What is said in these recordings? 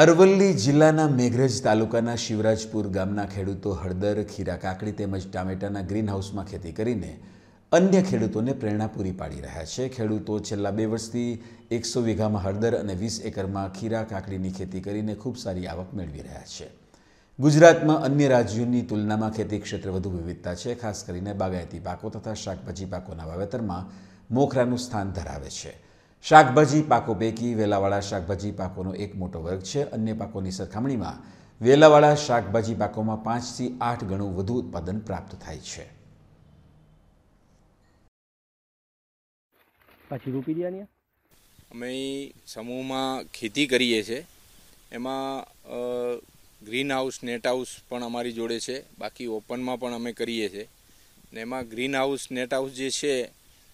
અરવલ્લી જિલ્લાના મેઘરજ તાલુકાના શિવરાજપુર ગામના ખેડૂતો હળદર ખીરા કાકડી તેમજ ટામેટાના ગ્રીનહાઉસમાં ખેતી કરીને અન્ય ખેડૂતોને પ્રેરણા પૂરી પાડી રહ્યા છે ખેડૂતો છેલ્લા બે વર્ષથી એકસો વીઘામાં હળદર અને વીસ એકરમાં ખીરા કાકડીની ખેતી કરીને ખૂબ સારી આવક મેળવી રહ્યા છે ગુજરાતમાં અન્ય રાજ્યોની તુલનામાં ખેતી ક્ષેત્રે વધુ વિવિધતા છે ખાસ કરીને બાગાયતી પાકો તથા શાકભાજી પાકોના વાવેતરમાં મોખરાનું સ્થાન ધરાવે છે શાકભાજી પાકો પૈકી વેલાવાળા શાકભાજી પાકોનો એક મોટો વર્ગ છે અન્ય પાકોની સરખામણીમાં વેલાવાળા શાકભાજી પાકોમાં પાંચથી આઠ ગણું વધુ ઉત્પાદન પ્રાપ્ત થાય છે પછી રૂપી અમે સમૂહમાં ખેતી કરીએ છીએ એમાં ગ્રીન હાઉસ નેટ હાઉસ પણ અમારી જોડે છે બાકી ઓપનમાં પણ અમે કરીએ છીએ ને એમાં ગ્રીન હાઉસ નેટ હાઉસ જે છે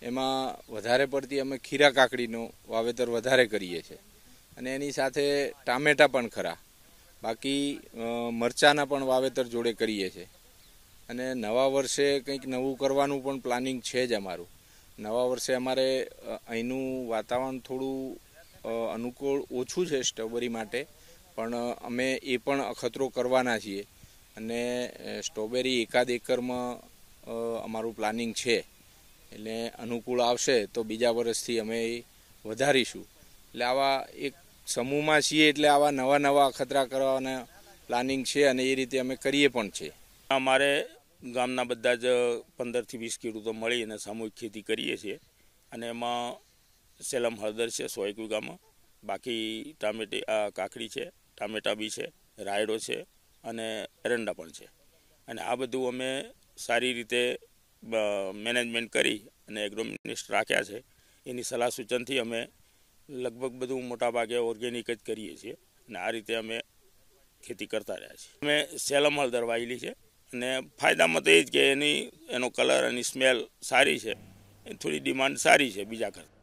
એમાં વધારે પડતી અમે ખીરા કાકડીનું વાવેતર વધારે કરીએ છીએ અને એની સાથે ટામેટા પણ ખરા બાકી મરચાના પણ વાવેતર જોડે કરીએ છીએ અને નવા વર્ષે કંઈક નવું કરવાનું પણ પ્લાનિંગ છે જ અમારું નવા વર્ષે અમારે અહીંનું વાતાવરણ થોડું અનુકૂળ ઓછું છે સ્ટ્રોબેરી માટે પણ અમે એ પણ અખતરો કરવાના છીએ અને સ્ટ્રોબેરી એકાદ એકરમાં અમારું પ્લાનિંગ છે એટલે અનુકૂળ આવશે તો બીજા વર્ષથી અમે એ વધારીશું એટલે આવા એક સમૂહમાં છીએ એટલે આવા નવા નવા અખતરા કરવાના પ્લાનિંગ છે અને એ રીતે અમે કરીએ પણ છે અમારે ગામના બધા જ પંદરથી વીસ ખેડૂતો મળી અને સામૂહિક ખેતી કરીએ છીએ અને એમાં સેલમ હળદર છે સો એક વીઘામાં બાકી ટામેટી કાકડી છે ટામેટા બી છે રાયડો છે અને એરંડા પણ છે અને આ બધું અમે સારી રીતે મેનેજમેન્ટ કરી અને એગ્રોમિનિસ્ટ રાખ્યા છે એની સલાહ સૂચનથી અમે લગભગ બધું મોટાભાગે ઓર્ગેનિક જ કરીએ છીએ અને આ રીતે અમે ખેતી કરતા રહ્યા છીએ અમે સેલમ હળદર વાયેલી છે અને ફાયદામાં તો એ જ કે એની એનો કલર અને સ્મેલ સારી છે થોડી ડિમાન્ડ સારી છે બીજા કરતાં